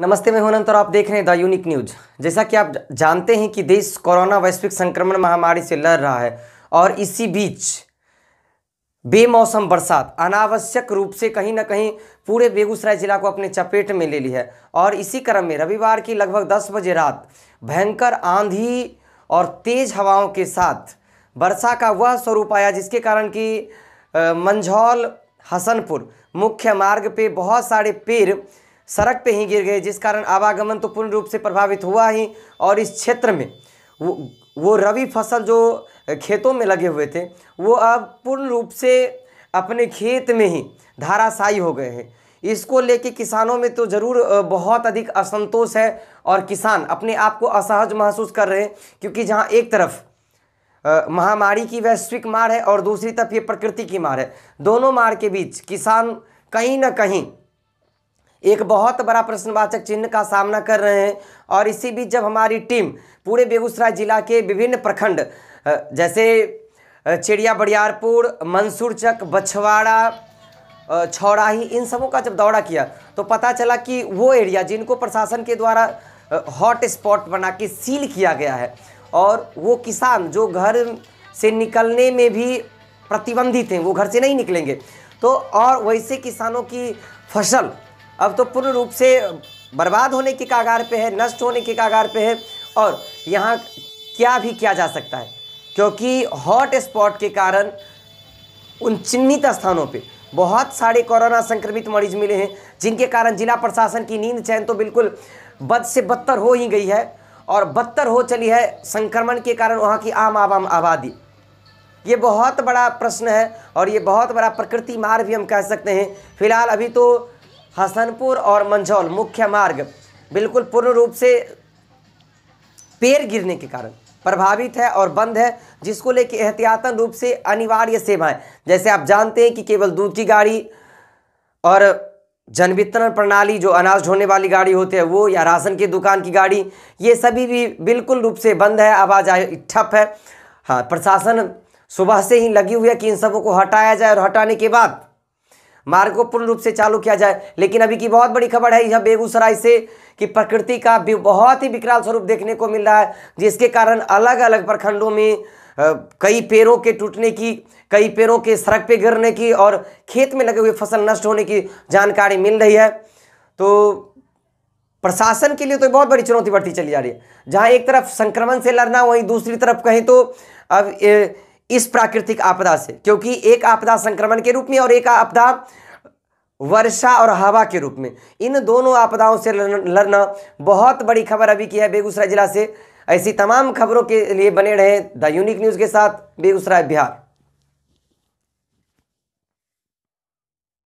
नमस्ते मैं हूं और आप देख रहे हैं द यूनिक न्यूज जैसा कि आप जानते हैं कि देश कोरोना वैश्विक संक्रमण महामारी से लड़ रहा है और इसी बीच बेमौसम बरसात अनावश्यक रूप से कहीं ना कहीं पूरे बेगूसराय जिला को अपने चपेट में ले ली है और इसी क्रम में रविवार की लगभग दस बजे रात भयंकर आंधी और तेज हवाओं के साथ वर्षा का वह स्वरूप आया जिसके कारण कि मंझौल हसनपुर मुख्य मार्ग पे बहुत सारे पेड़ सड़क पे ही गिर गए जिस कारण आवागमन तो पूर्ण रूप से प्रभावित हुआ ही और इस क्षेत्र में वो वो रबी फसल जो खेतों में लगे हुए थे वो अब पूर्ण रूप से अपने खेत में ही धाराशायी हो गए हैं इसको लेके किसानों में तो ज़रूर बहुत अधिक असंतोष है और किसान अपने आप को असहज महसूस कर रहे हैं क्योंकि जहाँ एक तरफ महामारी की वैश्विक मार है और दूसरी तरफ ये प्रकृति की मार है दोनों मार के बीच किसान कहीं ना कहीं एक बहुत बड़ा प्रश्नवाचक चिन्ह का सामना कर रहे हैं और इसी बीच जब हमारी टीम पूरे बेगूसराय जिला के विभिन्न प्रखंड जैसे चिड़िया बड़ियारपुर मंसूरचक बछवाड़ा छौड़ाही इन सबों का जब दौरा किया तो पता चला कि वो एरिया जिनको प्रशासन के द्वारा हॉट स्पॉट बना के सील किया गया है और वो किसान जो घर से निकलने में भी प्रतिबंधित हैं वो घर से नहीं निकलेंगे तो और वैसे किसानों की फसल अब तो पूर्ण रूप से बर्बाद होने के कागार पे है नष्ट होने के कागार पे है और यहाँ क्या भी किया जा सकता है क्योंकि हॉट स्पॉट के कारण उन चिन्हित स्थानों पे बहुत सारे कोरोना संक्रमित मरीज मिले हैं जिनके कारण जिला प्रशासन की नींद चैन तो बिल्कुल बद से बदतर हो ही गई है और बदतर हो चली है संक्रमण के कारण वहाँ की आम आवाम आबादी ये बहुत बड़ा प्रश्न है और ये बहुत बड़ा प्रकृति मार भी हम कह सकते हैं फिलहाल अभी तो हसनपुर और मंझौल मुख्य मार्ग बिल्कुल पूर्ण रूप से पेड़ गिरने के कारण प्रभावित है और बंद है जिसको लेके एहतियातन रूप से अनिवार्य सेवाएं जैसे आप जानते हैं कि केवल दूध की गाड़ी और जन वितरण प्रणाली जो अनाज ढोने वाली गाड़ी होती है वो या राशन की दुकान की गाड़ी ये सभी भी बिल्कुल रूप से बंद है आवाजाही ठप है हाँ प्रशासन सुबह से ही लगी हुई है कि इन सबों को हटाया जाए और हटाने के बाद मार्ग को पूर्ण रूप से चालू किया जाए लेकिन अभी की बहुत बड़ी खबर है यह बेगूसराय से कि प्रकृति का भी बहुत ही विकराल स्वरूप देखने को मिल रहा है जिसके कारण अलग अलग प्रखंडों में कई पेड़ों के टूटने की कई पेड़ों के सड़क पे गिरने की और खेत में लगे हुए फसल नष्ट होने की जानकारी मिल रही है तो प्रशासन के लिए तो बहुत बड़ी चुनौती बढ़ती चली जा रही है जहाँ एक तरफ संक्रमण से लड़ना वहीं दूसरी तरफ कहें तो अब ए, इस प्राकृतिक आपदा से क्योंकि एक आपदा संक्रमण के रूप में और एक आपदा वर्षा और हवा के रूप में इन दोनों आपदाओं से लड़ना बहुत बड़ी खबर अभी की है बेगूसराय जिला से ऐसी तमाम खबरों के लिए बने रहें द यूनिक न्यूज़ के साथ बेगूसराय बिहार